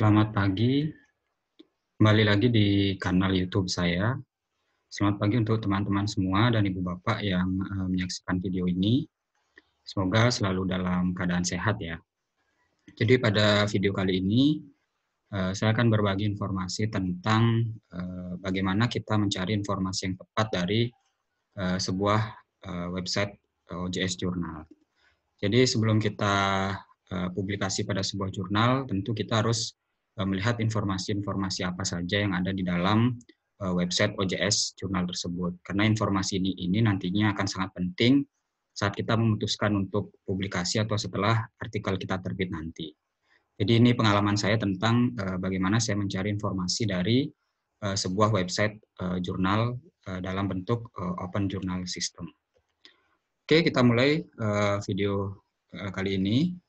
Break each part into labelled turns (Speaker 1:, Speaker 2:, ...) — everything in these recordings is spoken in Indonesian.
Speaker 1: Selamat pagi, kembali lagi di kanal YouTube saya. Selamat pagi untuk teman-teman semua dan ibu bapak yang eh, menyaksikan video ini. Semoga selalu dalam keadaan sehat ya. Jadi pada video kali ini eh, saya akan berbagi informasi tentang eh, bagaimana kita mencari informasi yang tepat dari sebuah website OJS Journal. Jadi sebelum kita publikasi pada sebuah jurnal, tentu kita harus Eh, melihat informasi-informasi apa saja yang ada di dalam eh, website OJS jurnal tersebut. Karena informasi ini, ini nantinya akan sangat penting saat kita memutuskan untuk publikasi atau setelah artikel kita terbit nanti. Jadi ini pengalaman saya tentang eh, bagaimana saya mencari informasi dari sebuah website jurnal dalam bentuk Open Journal System. Oke, kita mulai video kali ini.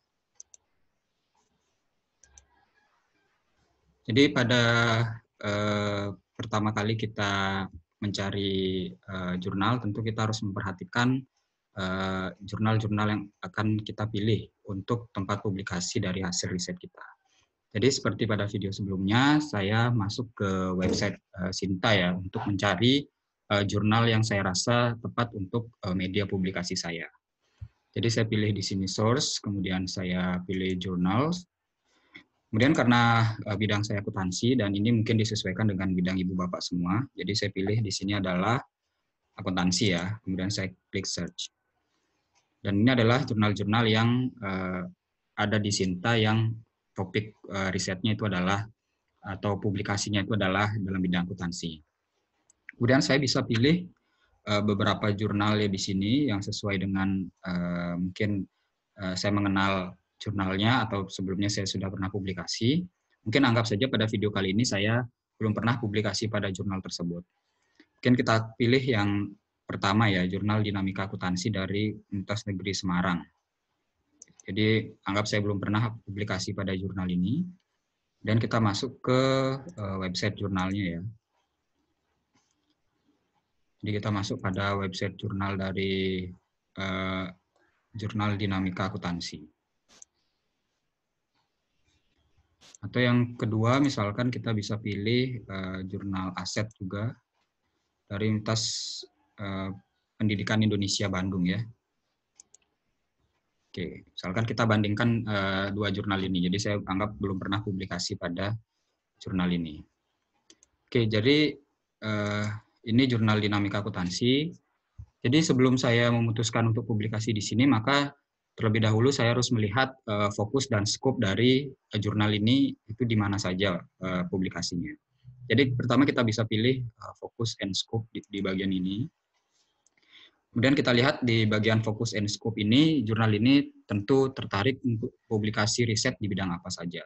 Speaker 1: Jadi pada eh, pertama kali kita mencari eh, jurnal, tentu kita harus memperhatikan eh, jurnal-jurnal eh, yang akan kita pilih untuk tempat publikasi dari hasil riset kita. Jadi seperti pada video sebelumnya, saya masuk ke website eh, Sinta ya untuk mencari eh, jurnal yang saya rasa tepat untuk eh, media publikasi saya. Jadi saya pilih di sini source, kemudian saya pilih journals, Kemudian karena eh, bidang saya akuntansi dan ini mungkin disesuaikan dengan bidang ibu bapak semua, jadi saya pilih di sini adalah akuntansi ya. Kemudian saya klik search. Dan ini adalah jurnal-jurnal yang eh, ada di Sinta yang topik eh, risetnya itu adalah atau publikasinya itu adalah dalam bidang akuntansi. Kemudian saya bisa pilih beberapa jurnal ya di sini yang sesuai dengan mungkin saya mengenal jurnalnya atau sebelumnya saya sudah pernah publikasi. Mungkin anggap saja pada video kali ini saya belum pernah publikasi pada jurnal tersebut. Mungkin kita pilih yang pertama ya, jurnal dinamika akuntansi dari Universitas Negeri Semarang. Jadi anggap saya belum pernah publikasi pada jurnal ini. Dan kita masuk ke eh, website jurnalnya ya. Jadi kita masuk pada website jurnal dari uh, jurnal dinamika akuntansi. Atau yang kedua, misalkan kita bisa pilih uh, jurnal aset juga dari Universitas uh, eh, Pendidikan Indonesia Bandung ya. Oke, misalkan kita bandingkan uh, dua jurnal ini. Jadi saya anggap belum pernah publikasi pada jurnal ini. Oke, jadi uh, ini jurnal dinamika akuntansi. Jadi sebelum saya memutuskan untuk publikasi di sini, maka terlebih dahulu saya harus melihat uh, fokus dan scope dari uh, jurnal ini itu di mana saja uh, publikasinya. Jadi pertama kita bisa pilih uh, fokus and scope di, di bagian ini. Kemudian kita lihat di bagian fokus and scope ini, jurnal ini tentu tertarik untuk publikasi riset di bidang apa saja.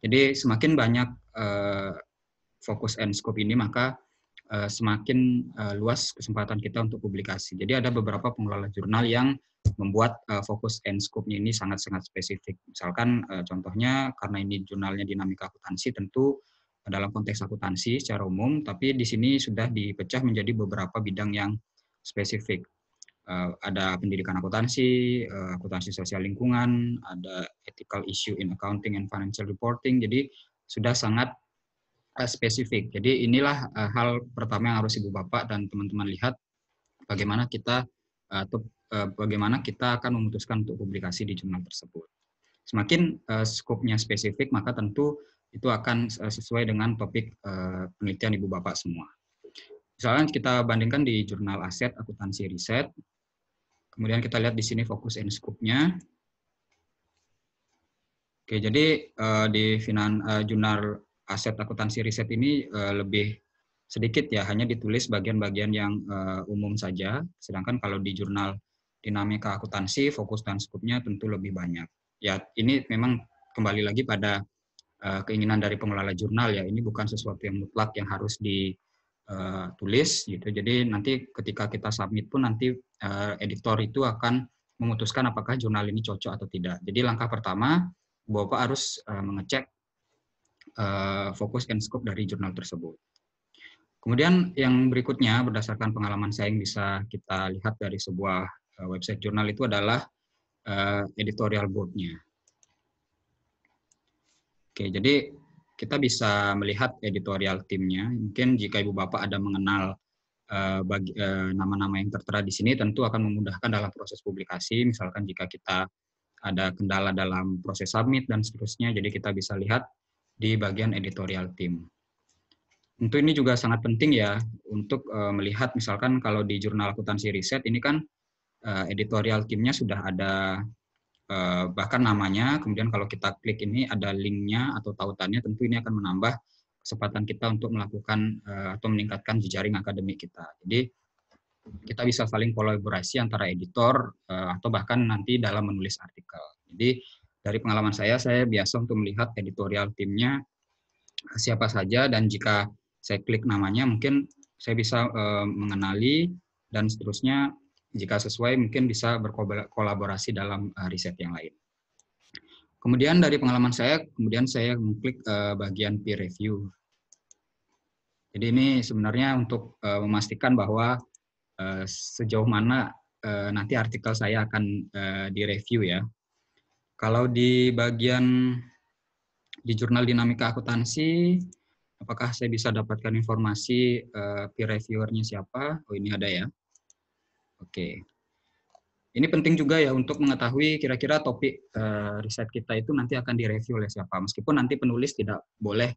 Speaker 1: Jadi semakin banyak uh, fokus and scope ini, maka uh, semakin uh, luas kesempatan kita untuk publikasi. Jadi ada beberapa pengelola jurnal yang membuat uh, fokus and scope-nya ini sangat-sangat spesifik. Misalkan uh, contohnya karena ini jurnalnya dinamika akuntansi tentu dalam konteks akuntansi secara umum, tapi di sini sudah dipecah menjadi beberapa bidang yang spesifik. Uh, ada pendidikan akuntansi, uh, akuntansi sosial lingkungan, ada ethical issue in accounting and financial reporting. Jadi sudah sangat uh, spesifik. Jadi inilah uh, hal pertama yang harus Ibu Bapak dan teman-teman lihat bagaimana kita uh, Eh, bagaimana kita akan memutuskan untuk publikasi di jurnal tersebut. Semakin eh, skopnya spesifik, maka tentu itu akan eh, sesuai dengan topik penelitian Ibu Bapak semua. Misalnya kita bandingkan di jurnal aset akuntansi riset, kemudian kita lihat di sini fokus and scope-nya, Oke, jadi uh, di finan uh, jurnal aset akuntansi riset ini uh, lebih sedikit ya, hanya ditulis bagian-bagian yang uh, umum saja. Sedangkan kalau di jurnal dinamika akuntansi, fokus dan skupnya tentu lebih banyak. Ya, ini memang kembali lagi pada uh, keinginan dari pengelola jurnal ya. Ini bukan sesuatu yang mutlak yang harus ditulis eh, gitu. Jadi nanti ketika kita submit pun nanti uh, editor itu akan memutuskan apakah jurnal ini cocok atau tidak. Jadi langkah pertama Bapak harus uh, mengecek uh, fokus dan scope dari jurnal tersebut. Kemudian yang berikutnya berdasarkan pengalaman saya yang bisa kita lihat dari sebuah Eh, website jurnal itu adalah eh, editorial boardnya. Oke, jadi kita bisa melihat editorial timnya. Mungkin jika Ibu Bapak ada mengenal eh, nama-nama yang tertera di sini, tentu akan memudahkan dalam proses publikasi. Misalkan jika kita ada kendala dalam proses submit dan seterusnya, jadi kita bisa lihat di bagian editorial tim. Tentu ini juga sangat penting ya untuk melihat misalkan kalau di jurnal akuntansi riset ini kan uh, editorial timnya sudah ada uh, bahkan namanya. Kemudian kalau kita klik ini ada linknya atau tautannya, tentu ini akan menambah kesempatan kita untuk melakukan uh, atau meningkatkan jejaring akademik kita. Jadi kita bisa saling kolaborasi antara editor uh, atau bahkan nanti dalam menulis artikel. Jadi dari pengalaman saya, saya biasa untuk melihat editorial timnya siapa saja dan jika saya klik namanya mungkin saya bisa uh, mengenali dan seterusnya jika sesuai mungkin bisa berkolaborasi dalam eh, riset yang lain. Kemudian dari pengalaman saya, kemudian saya mengklik eh, bagian peer review. Jadi ini sebenarnya untuk eh, memastikan bahwa sejauh mana nanti artikel saya akan direview ya. Kalau di bagian di jurnal dinamika akuntansi, apakah saya bisa dapatkan informasi uh, peer reviewernya siapa? Oh ini ada ya. Oke. Ini penting juga ya untuk mengetahui kira-kira topik uh, riset kita itu nanti akan direview oleh siapa. Meskipun nanti penulis tidak boleh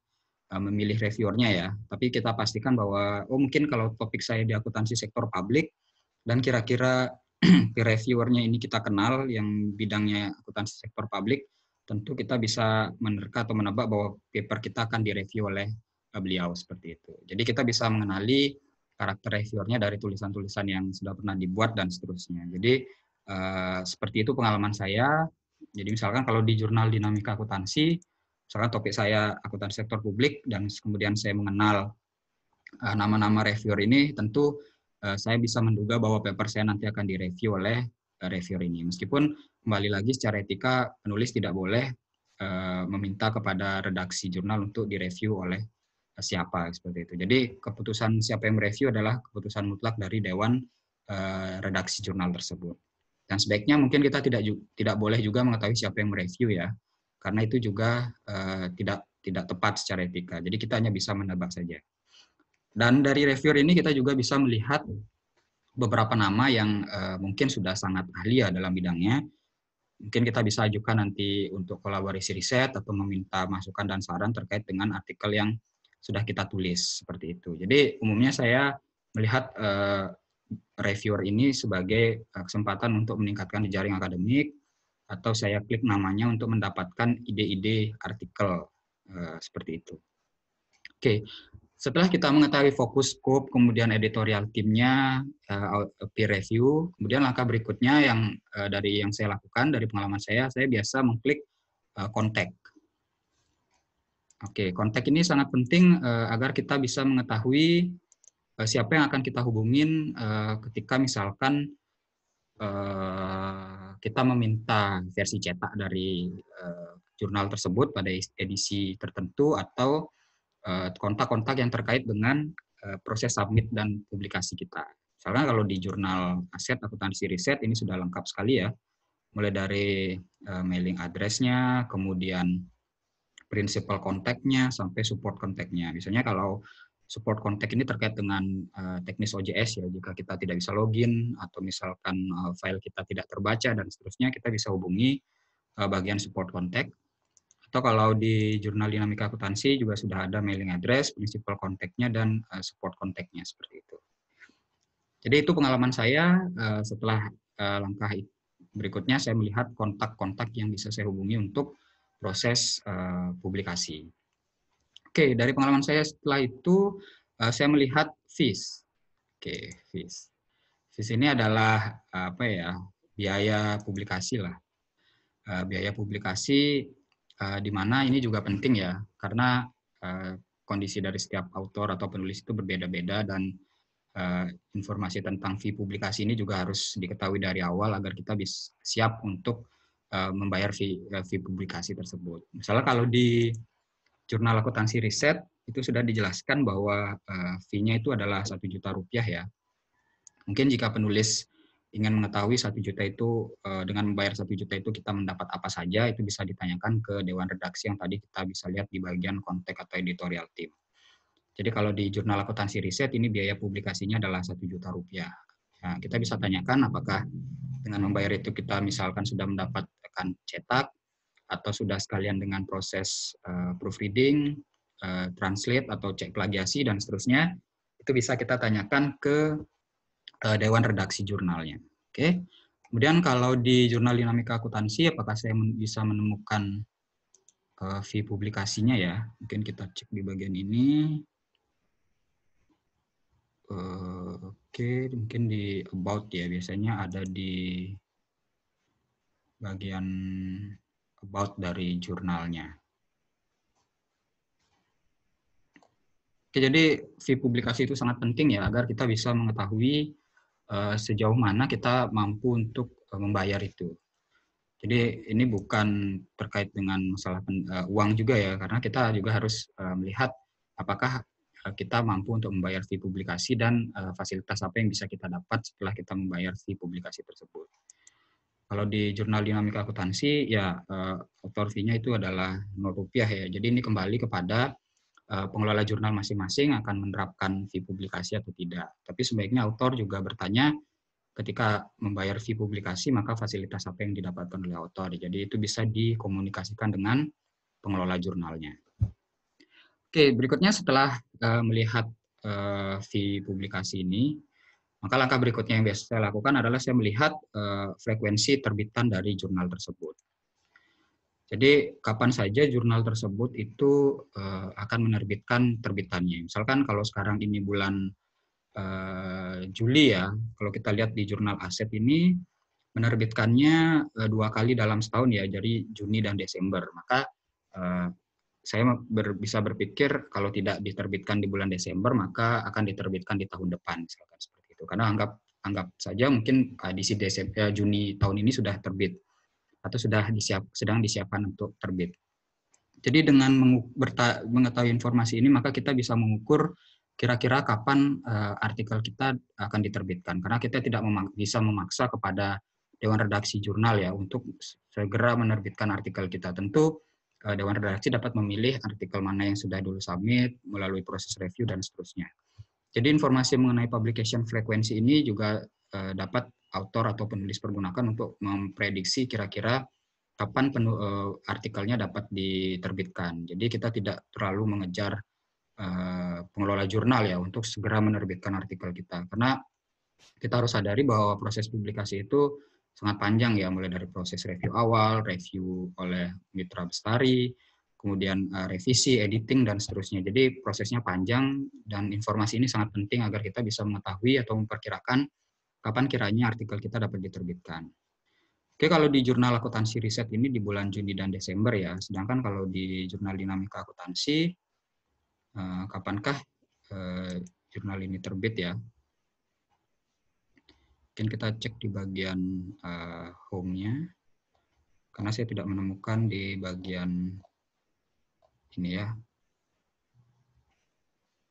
Speaker 1: uh, memilih reviewernya ya, tapi kita pastikan bahwa oh mungkin kalau topik saya di akuntansi sektor publik dan kira-kira peer reviewernya ini kita kenal yang bidangnya akuntansi sektor publik, tentu kita bisa menerka atau menebak bahwa paper kita akan direview oleh eh, beliau seperti itu. Jadi kita bisa mengenali karakter reviewernya dari tulisan-tulisan yang sudah pernah dibuat dan seterusnya. Jadi uh, seperti itu pengalaman saya. Jadi misalkan kalau di jurnal dinamika akuntansi, misalkan topik saya akuntansi sektor publik dan kemudian saya mengenal eh, nama-nama uh, reviewer ini, tentu uh, saya bisa menduga bahwa paper saya nanti akan direview oleh reviewer ini. Meskipun kembali lagi secara etika penulis tidak boleh meminta kepada redaksi jurnal untuk direview oleh siapa seperti itu. Jadi keputusan siapa yang mereview adalah keputusan mutlak dari dewan uh, redaksi jurnal tersebut. Dan sebaiknya mungkin kita tidak tidak boleh juga mengetahui siapa yang mereview ya, karena itu juga uh, tidak tidak tepat secara etika. Jadi kita hanya bisa menebak saja. Dan dari reviewer ini kita juga bisa melihat beberapa nama yang uh, mungkin sudah sangat ahli ya dalam bidangnya. Mungkin kita bisa ajukan nanti untuk kolaborasi riset atau meminta masukan dan saran terkait dengan artikel yang sudah kita tulis seperti itu. Jadi umumnya saya melihat uh, reviewer ini sebagai eh, kesempatan untuk meningkatkan jejaring akademik atau saya klik namanya untuk mendapatkan ide-ide artikel uh, seperti itu. Oke, okay. setelah kita mengetahui fokus scope, kemudian editorial timnya, uh, peer review, kemudian langkah berikutnya yang uh, dari yang saya lakukan dari pengalaman saya, saya biasa mengklik kontak. Oke, kontak ini sangat penting uh, agar kita bisa mengetahui uh, siapa yang akan kita hubungin uh, ketika misalkan uh, kita meminta versi cetak dari uh, jurnal tersebut pada edisi tertentu atau kontak-kontak uh, yang terkait dengan uh, proses submit dan publikasi kita. Misalnya kalau di jurnal aset akuntansi riset ini sudah lengkap sekali ya, mulai dari uh, mailing addressnya, kemudian principal kontaknya sampai support kontaknya. Misalnya kalau support kontak ini terkait dengan uh, teknis OJS ya, jika kita tidak bisa login atau misalkan uh, file kita tidak terbaca dan seterusnya, kita bisa hubungi uh, bagian support kontak. Atau kalau di jurnal dinamika akuntansi juga sudah ada mailing address, principal kontaknya, dan uh, support kontaknya seperti itu. Jadi itu pengalaman saya setelah langkah berikutnya saya melihat kontak-kontak yang bisa saya hubungi untuk proses uh, publikasi. Oke, dari pengalaman saya setelah itu uh, saya melihat fees. Oke, fees. Fees ini adalah apa ya? biaya publikasi lah. Uh, biaya publikasi uh, di mana ini juga penting ya karena uh, kondisi dari setiap autor atau penulis itu berbeda-beda dan uh, informasi tentang fee publikasi ini juga harus diketahui dari awal agar kita bisa siap untuk Eh, membayar fee, eh, fee publikasi tersebut. Misalnya kalau di jurnal akuntansi riset itu sudah dijelaskan bahwa uh, fee-nya itu adalah satu juta rupiah ya. Mungkin jika penulis ingin mengetahui satu juta itu dengan membayar satu juta itu kita mendapat apa saja itu bisa ditanyakan ke dewan redaksi yang tadi kita bisa lihat di bagian kontak atau editorial team. Jadi kalau di jurnal akuntansi riset ini biaya publikasinya adalah satu juta rupiah. Nah, kita bisa tanyakan apakah dengan membayar itu kita misalkan sudah mendapat akan cetak atau sudah sekalian dengan proses uh, proofreading, uh, translate atau cek plagiasi dan seterusnya, itu bisa kita tanyakan ke uh, dewan redaksi jurnalnya. Oke. Okay? Kemudian kalau di jurnal dinamika akuntansi apakah saya men bisa menemukan uh, fee publikasinya ya? Mungkin kita cek di bagian ini. Uh, Oke, okay, mungkin di about ya biasanya ada di bagian about dari jurnalnya. Oke, jadi fee publikasi itu sangat penting ya agar kita bisa mengetahui uh, sejauh mana kita mampu untuk uh, membayar itu. Jadi ini bukan terkait dengan masalah uh, uang juga ya karena kita juga harus uh, melihat apakah kita mampu untuk membayar fee publikasi dan uh, fasilitas apa yang bisa kita dapat setelah kita membayar fee publikasi tersebut. Kalau di jurnal dinamika akuntansi ya uh, itu adalah 0 rupiah ya. Jadi ini kembali kepada uh, pengelola jurnal masing-masing akan menerapkan fee publikasi atau tidak. Tapi sebaiknya autor juga bertanya ketika membayar fee publikasi maka fasilitas apa yang didapatkan oleh autor. Jadi itu bisa dikomunikasikan dengan pengelola jurnalnya. Oke, berikutnya setelah uh, melihat uh, fee publikasi ini, maka langkah berikutnya yang biasa saya lakukan adalah saya melihat eh, frekuensi terbitan dari jurnal tersebut. Jadi kapan saja jurnal tersebut itu eh, akan menerbitkan terbitannya. Misalkan kalau sekarang ini bulan eh, Juli ya, kalau kita lihat di jurnal aset ini menerbitkannya dua kali dalam setahun ya, jadi Juni dan Desember. Maka saya bisa berpikir kalau tidak diterbitkan di bulan Desember maka akan diterbitkan di tahun depan misalkan gitu. Karena anggap anggap saja mungkin edisi eh, Desember, eh, Juni tahun ini sudah terbit atau sudah disiap, sedang disiapkan untuk terbit. Jadi dengan mengetahui informasi ini maka kita bisa mengukur kira-kira kapan uh, artikel kita akan diterbitkan karena kita tidak memak bisa memaksa kepada dewan redaksi jurnal ya untuk segera menerbitkan artikel kita. Tentu uh, dewan redaksi dapat memilih artikel mana yang sudah dulu submit melalui proses review dan seterusnya. Jadi informasi mengenai publication frequency ini juga eh, dapat autor atau penulis pergunakan untuk memprediksi kira-kira kapan eh, artikelnya dapat diterbitkan. Jadi kita tidak terlalu mengejar eh, pengelola jurnal ya untuk segera menerbitkan artikel kita. Karena kita harus sadari bahwa proses publikasi itu sangat panjang ya, mulai dari proses review awal, review oleh mitra bestari, kemudian uh, revisi, editing, dan seterusnya. Jadi prosesnya panjang dan informasi ini sangat penting agar kita bisa mengetahui atau memperkirakan kapan kiranya artikel kita dapat diterbitkan. Oke, kalau di jurnal akuntansi riset ini di bulan Juni dan Desember ya, sedangkan kalau di jurnal dinamika akuntansi, uh, kapankah uh, jurnal ini terbit ya? Mungkin kita cek di bagian uh, home-nya, karena saya tidak menemukan di bagian ini ya.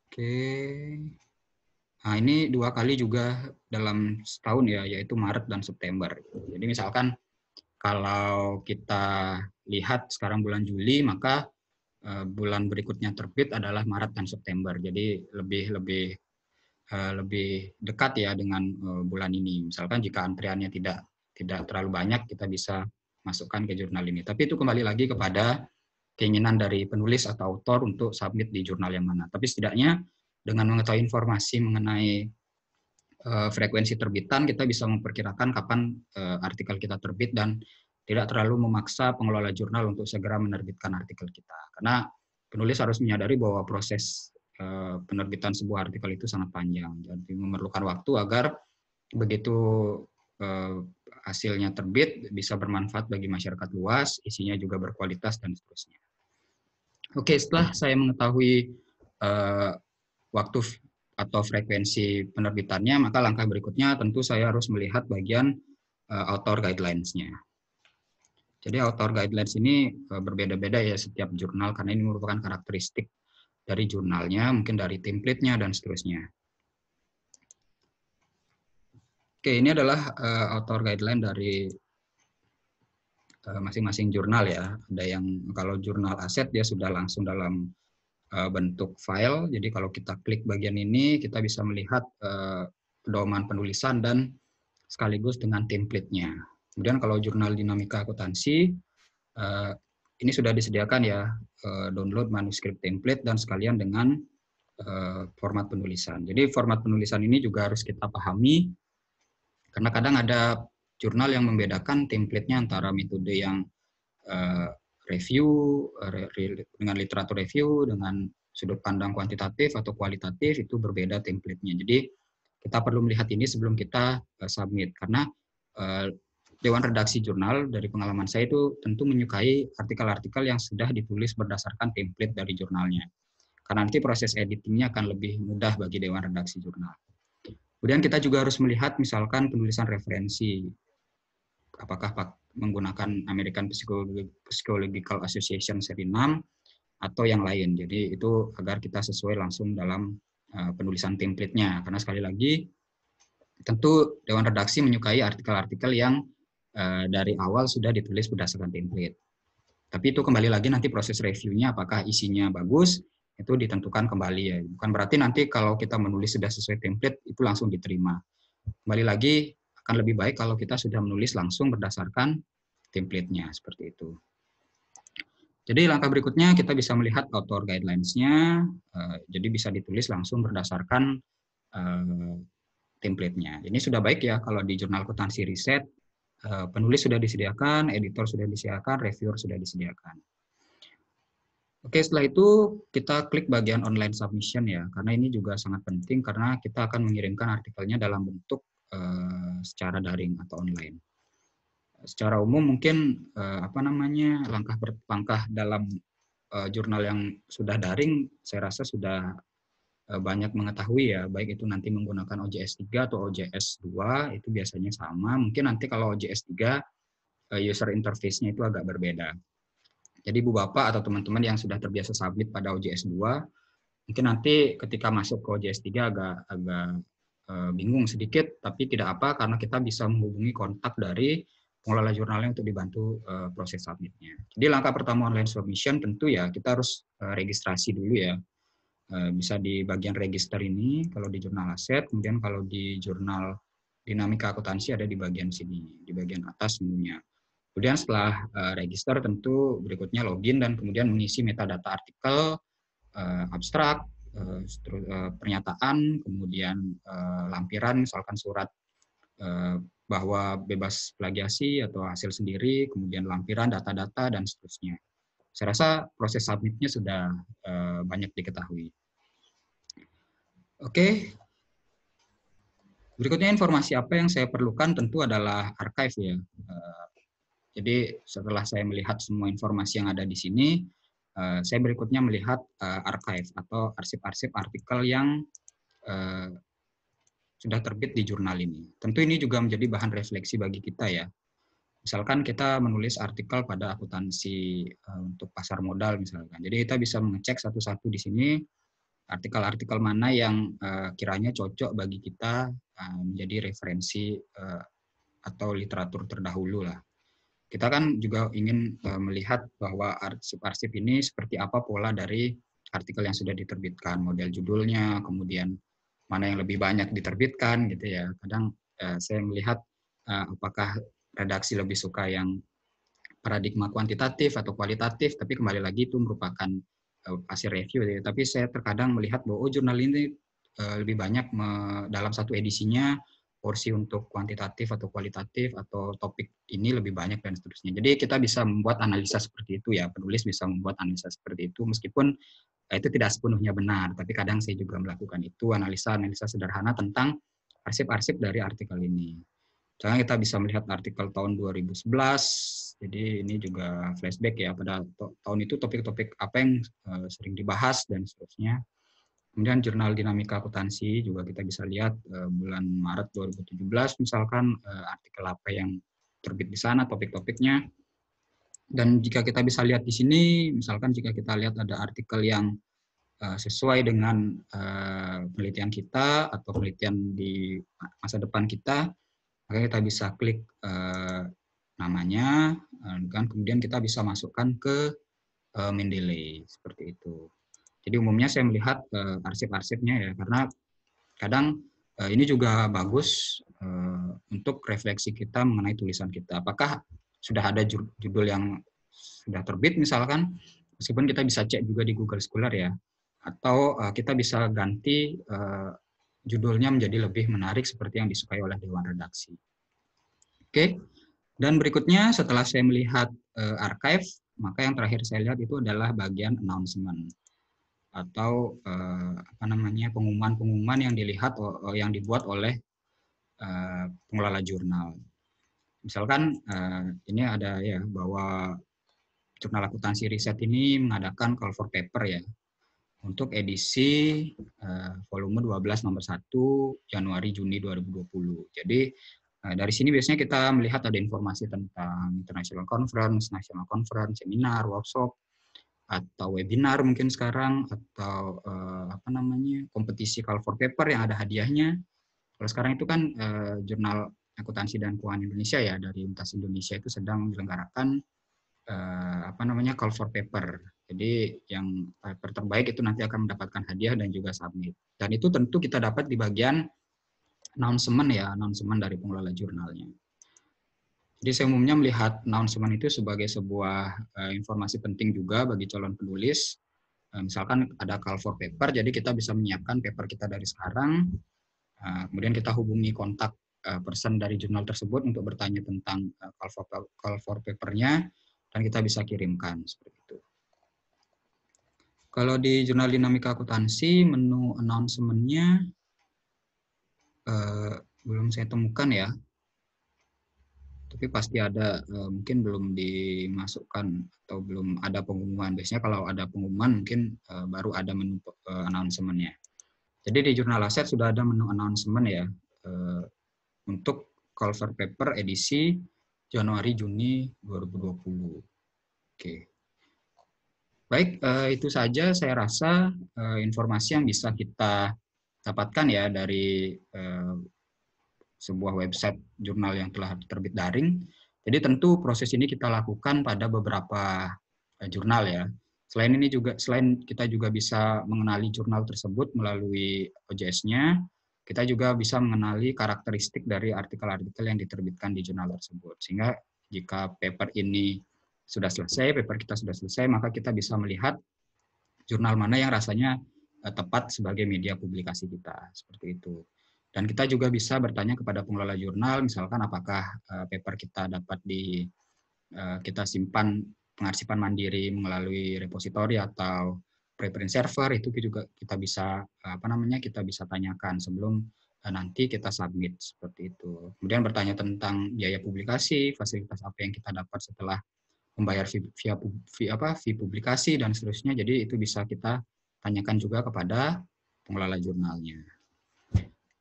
Speaker 1: Oke. Nah, ini dua kali juga dalam setahun ya, yaitu Maret dan September. Jadi misalkan kalau kita lihat sekarang bulan Juli, maka eh, bulan berikutnya terbit adalah Maret dan September. Jadi lebih lebih eh, lebih dekat ya dengan eh, bulan ini. Misalkan jika antriannya tidak tidak terlalu banyak, kita bisa masukkan ke jurnal ini. Tapi itu kembali lagi kepada keinginan dari penulis atau autor untuk submit di jurnal yang mana. Tapi setidaknya dengan mengetahui informasi mengenai uh, frekuensi terbitan, kita bisa memperkirakan kapan uh, artikel kita terbit dan tidak terlalu memaksa pengelola jurnal untuk segera menerbitkan artikel kita. Karena penulis harus menyadari bahwa proses uh, penerbitan sebuah artikel itu sangat panjang. Jadi memerlukan waktu agar begitu hasilnya terbit bisa bermanfaat bagi masyarakat luas, isinya juga berkualitas dan seterusnya. Oke, setelah saya mengetahui uh, waktu atau frekuensi penerbitannya, maka langkah berikutnya tentu saya harus melihat bagian uh, author guidelines-nya. Jadi author guidelines ini uh, berbeda-beda ya setiap jurnal karena ini merupakan karakteristik dari jurnalnya, mungkin dari template-nya dan seterusnya. Oke, ini adalah uh, author guideline dari Eh, masing-masing jurnal ya. Ada yang kalau jurnal aset dia sudah langsung dalam eh, bentuk file. Jadi kalau kita klik bagian ini kita bisa melihat eh, pedoman penulisan dan sekaligus dengan template-nya. Kemudian kalau jurnal dinamika akuntansi ini sudah disediakan ya download manuskrip template dan sekalian dengan format penulisan. Jadi format penulisan ini juga harus kita pahami karena kadang ada jurnal yang membedakan template-nya antara metode yang uh, review uh, re, dengan literatur review dengan sudut pandang kuantitatif atau kualitatif itu berbeda template-nya. Jadi kita perlu melihat ini sebelum kita uh, submit karena uh, dewan redaksi jurnal dari pengalaman saya itu tentu menyukai artikel-artikel yang sudah ditulis berdasarkan template dari jurnalnya. Karena nanti proses editingnya akan lebih mudah bagi dewan redaksi jurnal. Kemudian kita juga harus melihat misalkan penulisan referensi apakah menggunakan American Psychological Association seri 6 atau yang lain. Jadi itu agar kita sesuai langsung dalam eh, penulisan template-nya. Karena sekali lagi tentu dewan redaksi menyukai artikel-artikel yang eh, dari awal sudah ditulis berdasarkan template. Tapi itu kembali lagi nanti proses reviewnya apakah isinya bagus itu ditentukan kembali ya. Bukan berarti nanti kalau kita menulis sudah sesuai template itu langsung diterima. Kembali lagi akan lebih baik kalau kita sudah menulis langsung berdasarkan template-nya seperti itu. Jadi langkah berikutnya kita bisa melihat author guidelines-nya, eh, jadi bisa ditulis langsung berdasarkan eh, template-nya. Ini sudah baik ya kalau di jurnal kutansi riset, eh, penulis sudah disediakan, editor sudah disediakan, reviewer sudah disediakan. Oke, setelah itu kita klik bagian online submission ya, karena ini juga sangat penting karena kita akan mengirimkan artikelnya dalam bentuk Eh, secara daring atau online. Secara umum mungkin eh, apa namanya langkah per, langkah dalam eh, jurnal yang sudah daring saya rasa sudah banyak mengetahui ya baik itu nanti menggunakan OJS 3 atau OJS 2 itu biasanya sama. Mungkin nanti kalau OJS 3 user interface-nya itu agak berbeda. Jadi Bu Bapak atau teman-teman yang sudah terbiasa submit pada OJS 2 mungkin nanti ketika masuk ke OJS 3 agak agak Eh, bingung sedikit, tapi tidak apa karena kita bisa menghubungi kontak dari pengelola jurnalnya untuk dibantu eh, proses submitnya. Jadi langkah pertama online submission tentu ya kita harus eh, registrasi dulu ya. bisa di bagian register ini kalau di jurnal aset, kemudian kalau di jurnal dinamika akuntansi ada di bagian sini, di bagian atas menunya. Kemudian setelah register tentu berikutnya login dan kemudian mengisi metadata artikel, abstrak, Eh, eh, pernyataan, kemudian eh, lampiran, misalkan surat bahwa bebas plagiasi atau hasil sendiri, kemudian lampiran, data-data, dan seterusnya. Saya rasa proses submitnya sudah banyak diketahui. Oke, berikutnya informasi apa yang saya perlukan tentu adalah archive ya. jadi setelah saya melihat semua informasi yang ada di sini, Eh, saya berikutnya melihat uh, archive atau arsip-arsip artikel yang uh, sudah terbit di jurnal ini. Tentu ini juga menjadi bahan refleksi bagi kita ya. Misalkan kita menulis artikel pada akuntansi uh, untuk pasar modal misalkan. Jadi kita bisa mengecek satu-satu di sini artikel-artikel mana yang uh, kiranya cocok bagi kita uh, menjadi referensi uh, atau literatur terdahulu lah kita kan juga ingin eh, melihat bahwa arsip-arsip ini seperti apa pola dari artikel yang sudah diterbitkan, model judulnya, kemudian mana yang lebih banyak diterbitkan gitu ya. Kadang eh, saya melihat eh, apakah redaksi lebih suka yang paradigma kuantitatif atau kualitatif, tapi kembali lagi itu merupakan hasil review. Gitu. Tapi saya terkadang melihat bahwa oh jurnal ini lebih banyak dalam satu edisinya porsi untuk kuantitatif atau kualitatif atau topik ini lebih banyak dan seterusnya. Jadi kita bisa membuat analisa seperti itu ya, penulis bisa membuat analisa seperti itu meskipun eh, itu tidak sepenuhnya benar, tapi kadang saya juga melakukan itu analisa-analisa sederhana tentang arsip-arsip dari artikel ini. Misalnya kita bisa melihat artikel tahun 2011, jadi ini juga flashback ya pada tahun itu topik-topik apa yang eh, sering dibahas dan seterusnya. Kemudian jurnal dinamika akuntansi juga kita bisa lihat eh, bulan Maret 2017 misalkan eh, artikel apa yang terbit di sana topik-topiknya. Dan jika kita bisa lihat di sini misalkan jika kita lihat ada artikel yang eh, sesuai dengan penelitian kita atau penelitian di masa depan kita, maka kita bisa klik namanya dan kemudian kita bisa masukkan ke Mendeley seperti itu. Jadi umumnya saya melihat uh, arsip-arsipnya ya, karena kadang uh, ini juga bagus uh, untuk refleksi kita mengenai tulisan kita. Apakah sudah ada judul yang sudah terbit misalkan, meskipun kita bisa cek juga di Google Scholar ya, atau uh, kita bisa ganti uh, judulnya menjadi lebih menarik seperti yang disukai oleh Dewan Redaksi. Oke, okay. dan berikutnya setelah saya melihat uh, archive, maka yang terakhir saya lihat itu adalah bagian announcement atau eh, apa namanya pengumuman-pengumuman yang dilihat yang dibuat oleh eh, pengelola jurnal. Misalkan eh, ini ada ya bahwa jurnal akuntansi riset ini mengadakan call for paper ya untuk edisi eh, volume 12 nomor 1 Januari Juni 2020. Jadi eh, dari sini biasanya kita melihat ada informasi tentang international conference, national conference, seminar, workshop, atau webinar mungkin sekarang atau uh, apa namanya kompetisi call for paper yang ada hadiahnya kalau sekarang itu kan uh, jurnal akuntansi dan keuangan Indonesia ya dari Untas Indonesia itu sedang menyelenggarakan uh, apa namanya call for paper jadi yang paper terbaik itu nanti akan mendapatkan hadiah dan juga submit dan itu tentu kita dapat di bagian announcement ya announcement dari pengelola jurnalnya jadi saya umumnya melihat announcement itu sebagai sebuah eh, informasi penting juga bagi calon penulis. Eh, misalkan ada call for paper, jadi kita bisa menyiapkan paper kita dari sekarang. Eh, kemudian kita hubungi kontak uh, person dari jurnal tersebut untuk bertanya tentang uh, call for call for papernya dan kita bisa kirimkan seperti itu. Kalau di jurnal dinamika akuntansi menu announcementnya uh, belum saya temukan ya tapi pasti ada uh, mungkin belum dimasukkan atau belum ada pengumuman biasanya kalau ada pengumuman mungkin uh, baru ada menu uh, announcementnya jadi di jurnal aset sudah ada menu announcement ya uh, untuk cover paper edisi Januari Juni 2020 oke baik itu saja saya rasa informasi yang bisa kita dapatkan ya dari sebuah website jurnal yang telah terbit daring. Jadi tentu proses ini kita lakukan pada beberapa eh, jurnal ya. Selain ini juga selain kita juga bisa mengenali jurnal tersebut melalui OJS-nya, kita juga bisa mengenali karakteristik dari artikel-artikel yang diterbitkan di jurnal tersebut. Sehingga jika paper ini sudah selesai, paper kita sudah selesai, maka kita bisa melihat jurnal mana yang rasanya eh, tepat sebagai media publikasi kita. Seperti itu. Dan kita juga bisa bertanya kepada pengelola jurnal, misalkan apakah eh, paper kita dapat di uh, kita simpan pengarsipan mandiri melalui repositori atau preprint server itu juga kita bisa eh, apa namanya kita bisa tanyakan sebelum nanti kita submit seperti itu. Kemudian bertanya tentang biaya publikasi, fasilitas apa yang kita dapat setelah membayar via, via apa via publikasi dan seterusnya. Jadi itu bisa kita tanyakan juga kepada pengelola jurnalnya.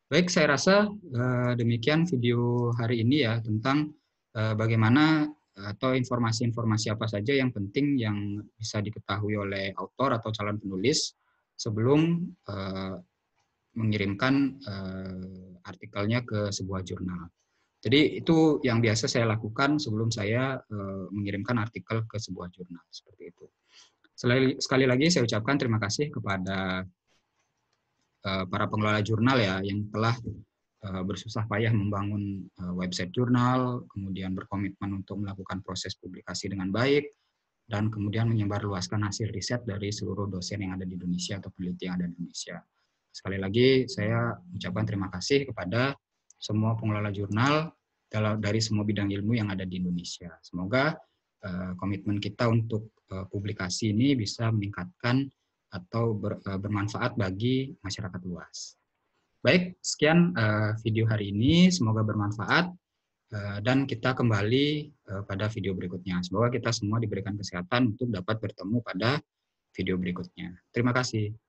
Speaker 1: Baik, saya rasa uh, demikian video hari ini ya tentang uh, bagaimana eh, atau informasi-informasi apa saja yang penting yang bisa diketahui oleh autor atau calon penulis sebelum uh, mengirimkan uh, artikelnya ke sebuah jurnal. Jadi itu yang biasa saya lakukan sebelum saya uh, mengirimkan artikel ke sebuah jurnal seperti itu. Sekali lagi saya ucapkan terima kasih kepada Eh, para pengelola jurnal ya yang telah eh, bersusah payah membangun eh, website jurnal, kemudian berkomitmen untuk melakukan proses publikasi dengan baik, dan kemudian menyebarluaskan hasil riset dari seluruh dosen yang ada di Indonesia atau peneliti yang ada di Indonesia. Sekali lagi, saya ucapkan terima kasih kepada semua pengelola jurnal dari semua bidang ilmu yang ada di Indonesia. Semoga komitmen kita untuk publikasi ini bisa meningkatkan atau ber, uh, bermanfaat bagi masyarakat luas. Baik, sekian uh, video hari ini. Semoga bermanfaat uh, dan kita kembali uh, pada video berikutnya. Semoga kita semua diberikan kesehatan untuk dapat bertemu pada video berikutnya. Terima kasih.